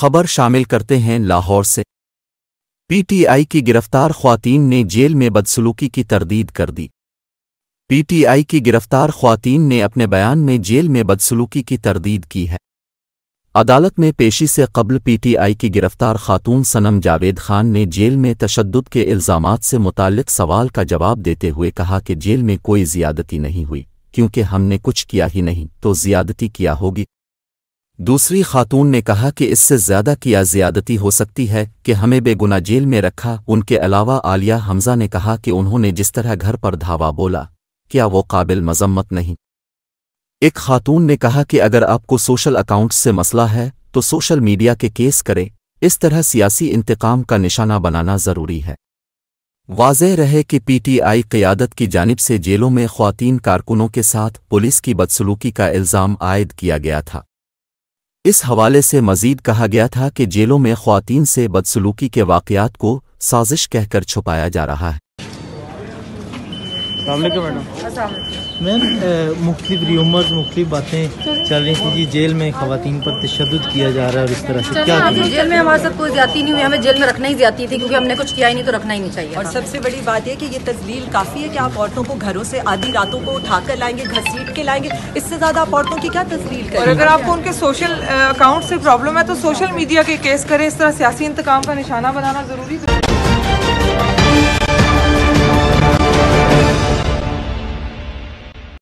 खबर शामिल करते हैं लाहौर से पीटीआई की गिरफ्तार खातन ने जेल में बदसलूकी की तरदीद कर दी पीटीआई की गिरफ्तार खातन ने अपने बयान में जेल में बदसलूकी की तरदीद की है अदालत में पेशी से कबल पीटीआई की गिरफ्तार खातून सनम जावेद खान ने जेल में तशद के इल्ज़ाम से मुतक सवाल का जवाब देते हुए कहा कि जेल में कोई ज्यादती नहीं हुई क्योंकि हमने कुछ किया ही नहीं तो ज्यादती किया होगी दूसरी खातून ने कहा कि इससे ज़्यादा किया ज्यादती हो सकती है कि हमें बेगुना जेल में रखा उनके अलावा आलिया हमजा ने कहा कि उन्होंने जिस तरह घर पर धावा बोला क्या वो काबिल मजम्मत नहीं एक खातून ने कहा कि अगर आपको सोशल अकाउंट्स से मसला है तो सोशल मीडिया के केस करें इस तरह सियासी इंतकाम का निशाना बनाना ज़रूरी है वाज रहे कि पीटीआई क़ियादत की जानब से जेलों में ख़्वातीन कारकुनों के साथ पुलिस की बदसलूकी का इल्ज़ाम आयद किया गया था इस हवाले से मजीद कहा गया था कि जेलों में खुवान से बदसलूकी के वाक़ात को साजिश कहकर छुपाया जा रहा है अच्छा, हाँ। मैम मुख्तफ र्यूमर्स मुख्तफ बातें चल रही थी जी जेल में खातन पर तशद किया जा रहा है और इस तरह से क्या जेल में हमारे साथ कोई ज्यादा नहीं हुई हमें जेल में रखना ही ज्यादा थी क्योंकि हमने कुछ किया ही नहीं तो रखना ही नहीं चाहिए और सबसे बड़ी बात यह की ये तस्वीर काफ़ी है की आप औरतों को घरों से आधी रातों को उठा कर लाएंगे घसीट के लाएंगे इससे ज़्यादा आप औरतों की क्या तस्वीर कर और अगर आपको उनके सोशल अकाउंट से प्रॉब्लम है तो सोशल मीडिया के केस करें इस तरह सियासी इंतकाम का निशाना बनाना ज़रूरी